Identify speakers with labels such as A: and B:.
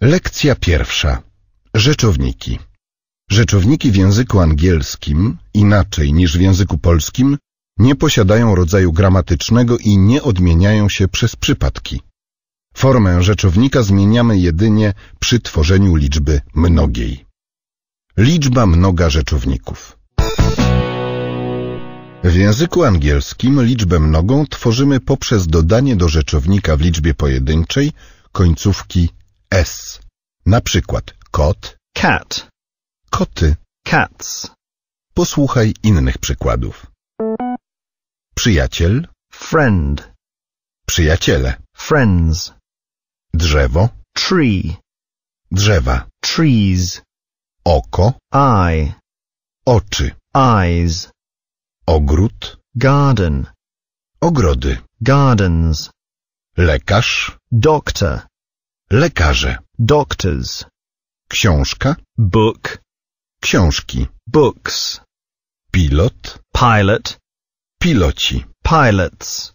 A: Lekcja pierwsza. Rzeczowniki. Rzeczowniki w języku angielskim, inaczej niż w języku polskim, nie posiadają rodzaju gramatycznego i nie odmieniają się przez przypadki. Formę rzeczownika zmieniamy jedynie przy tworzeniu liczby mnogiej. Liczba mnoga rzeczowników. W języku angielskim liczbę mnogą tworzymy poprzez dodanie do rzeczownika w liczbie pojedynczej końcówki S. Na przykład kot, cat, koty, cats.
B: Posłuchaj innych przykładów. Przyjaciel, friend. Przyjaciele, friends. Drzewo, tree. Drzewa, trees. Oko, eye. Oczy, eyes. Ogród, garden. Ogrody, gardens. Lekarz, doctor lekarze, doctors, książka, book, książki, books, pilot, pilot, piloci, pilots.